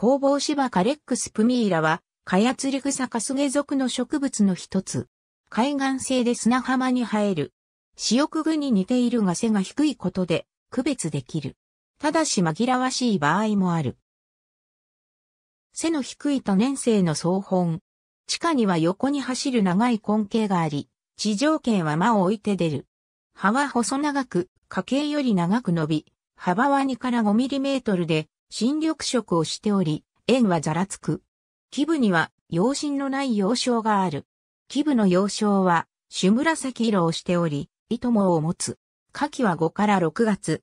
工房芝カレックスプミーラは、カヤツリグサカスゲ属の植物の一つ。海岸性で砂浜に生える。シオクグに似ているが背が低いことで、区別できる。ただし紛らわしい場合もある。背の低い多年生の総本。地下には横に走る長い根茎があり、地上茎は間を置いて出る。葉は細長く、花茎より長く伸び、幅は2から5ミリメートルで、新緑色をしており、縁はざらつく。基部には、陽心のない幼少がある。基部の幼少は、朱紫色をしており、糸もを持つ。夏季は5から6月。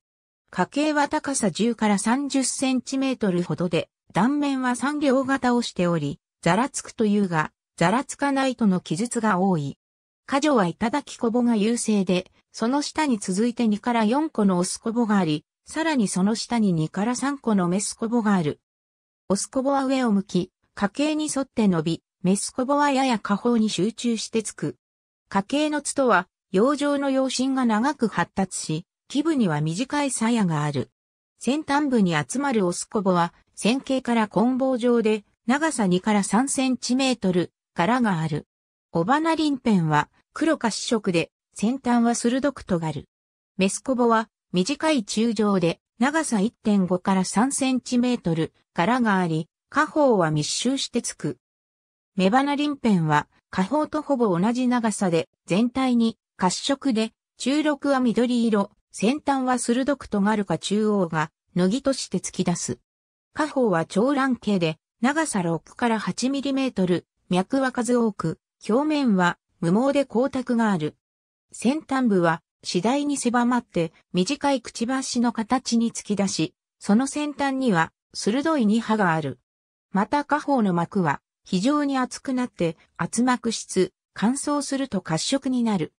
家計は高さ10から30センチメートルほどで、断面は産両型をしており、ざらつくというが、ざらつかないとの記述が多い。過女は頂きこぼが優勢で、その下に続いて2から4個のオスこぼがあり、さらにその下に2から3個のメスコボがある。オスコボは上を向き、家系に沿って伸び、メスコボはやや下方に集中してつく。家系のツは、洋上の養針が長く発達し、基部には短い鞘がある。先端部に集まるオスコボは、線形から棍棒状で、長さ2から3センチメートル、柄がある。リ花ペンは黒か紫色で、先端は鋭く尖る。メスコボは短い柱状で長さ1.5から3センチメートル柄があり、下方は密集してつく。雌花鱗片は下方とほぼ同じ長さで全体に褐色で中六は緑色、先端は鋭く尖るか中央が脱ぎとして突き出す。下方は長卵形で長さ6から8ミリメートル、脈は数多く、表面は無毛で光沢がある。先端部は次第に狭まって短いくちばしの形に突き出し、その先端には鋭い2歯がある。また下方の膜は非常に厚くなって厚膜質、乾燥すると褐色になる。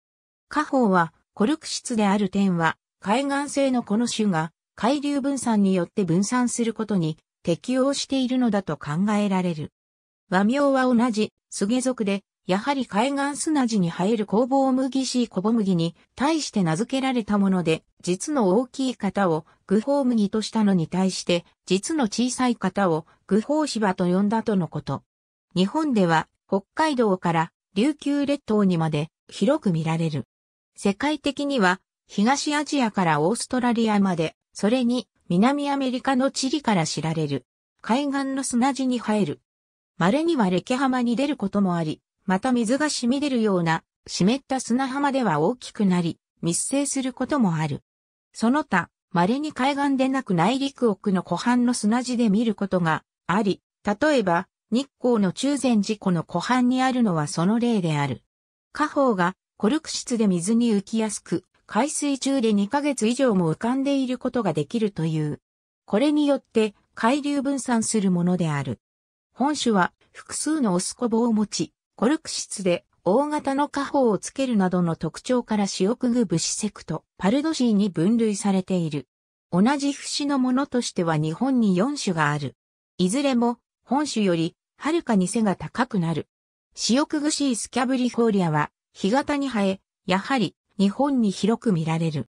下方はコルク質である点は海岸性のこの種が海流分散によって分散することに適応しているのだと考えられる。和名は同じ、スゲ属でやはり海岸砂地に生える工房麦し小ぼ麦に対して名付けられたもので、実の大きい型を具法麦としたのに対して、実の小さい型を具法芝と呼んだとのこと。日本では北海道から琉球列島にまで広く見られる。世界的には東アジアからオーストラリアまで、それに南アメリカの地理から知られる。海岸の砂地に生える。稀には歴浜に出ることもあり、また水が染み出るような湿った砂浜では大きくなり、密生することもある。その他、稀に海岸でなく内陸奥の湖畔の砂地で見ることがあり、例えば、日光の中禅寺湖の湖畔にあるのはその例である。下方がコルク質で水に浮きやすく、海水中で2ヶ月以上も浮かんでいることができるという。これによって海流分散するものである。本種は複数のオスコボを持ち、コルク質で大型の花砲をつけるなどの特徴からシオクグブシセクト、パルドシーに分類されている。同じ節のものとしては日本に4種がある。いずれも本種よりはるかに背が高くなる。シオクグシースキャブリフォーリアは干潟に生え、やはり日本に広く見られる。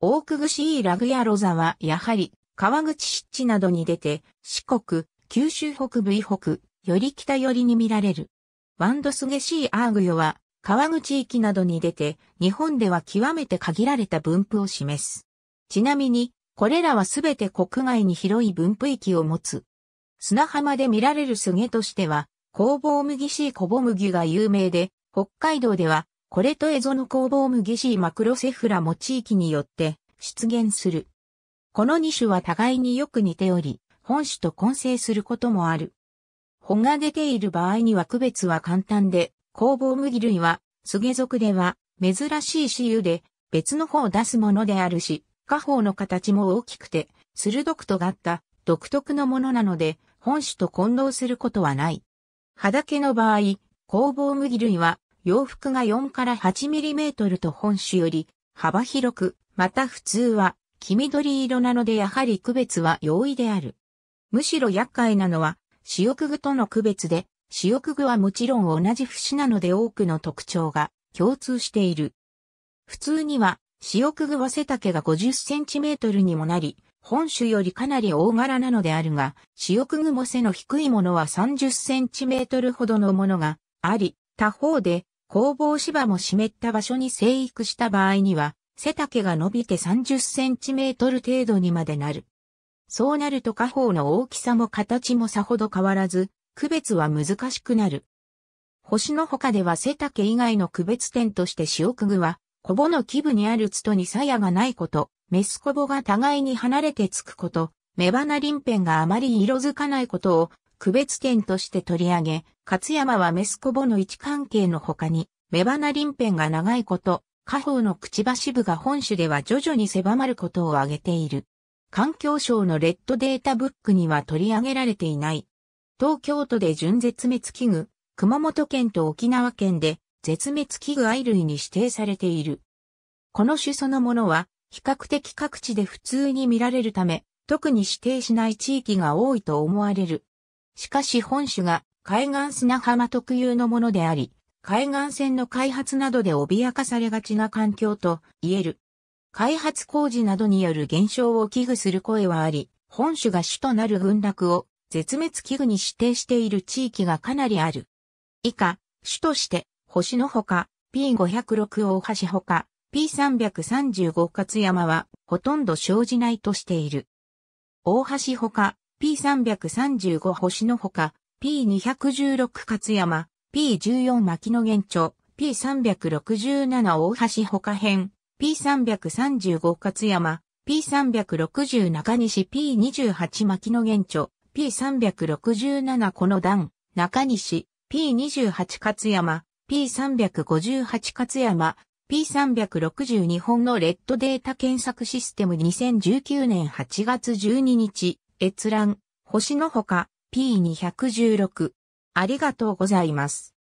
オークグシーラグヤロザはやはり川口湿地などに出て四国、九州北部以北、より北寄りに見られる。ワンドスゲシーアーグヨは、川口域などに出て、日本では極めて限られた分布を示す。ちなみに、これらはすべて国外に広い分布域を持つ。砂浜で見られるスゲとしては、工房麦シーコボ麦が有名で、北海道では、これとエゾの工房麦シーマクロセフラも地域によって出現する。この2種は互いによく似ており、本種と混成することもある。穂が出ている場合には区別は簡単で、工房麦類は、スゲ属では、珍しい種類で、別の方を出すものであるし、下方の形も大きくて、鋭く尖った独特のものなので、本種と混同することはない。畑の場合、工房麦類は、洋服が4から8ミリメートルと本種より幅広く、また普通は黄緑色なのでやはり区別は容易である。むしろ厄介なのは、死翼具との区別で、死翼具はもちろん同じ節なので多くの特徴が共通している。普通には、死翼具は背丈が50センチメートルにもなり、本種よりかなり大柄なのであるが、死翼具も背の低いものは30センチメートルほどのものがあり、他方で、工房芝も湿った場所に生育した場合には、背丈が伸びて30センチメートル程度にまでなる。そうなると下方の大きさも形もさほど変わらず、区別は難しくなる。星の他では背丈以外の区別点として塩くぐは、コボの基部にあるツトに鞘がないこと、メスコボが互いに離れてつくこと、目花ペンがあまり色づかないことを区別点として取り上げ、勝山はメスコボの位置関係の他に、目花ペンが長いこと、下方のくちばし部が本種では徐々に狭まることを挙げている。環境省のレッドデータブックには取り上げられていない。東京都で準絶滅危惧、熊本県と沖縄県で絶滅危惧愛類に指定されている。この種そのものは比較的各地で普通に見られるため、特に指定しない地域が多いと思われる。しかし本種が海岸砂浜特有のものであり、海岸線の開発などで脅かされがちな環境と言える。開発工事などによる減少を危惧する声はあり、本種が主となる群落を絶滅危惧に指定している地域がかなりある。以下、主として、星のほか、P506 大橋ほか、P335 勝山はほとんど生じないとしている。大橋ほか、P335 星のほか、P216 勝山、P14 牧野現町、P367 大橋ほか編、P335 勝山、P360 中西 P28 牧野玄著、P367 この段、中西、P28 勝山、P358 勝山、P360 日本のレッドデータ検索システム2019年8月12日、閲覧、星のほか、P216。ありがとうございます。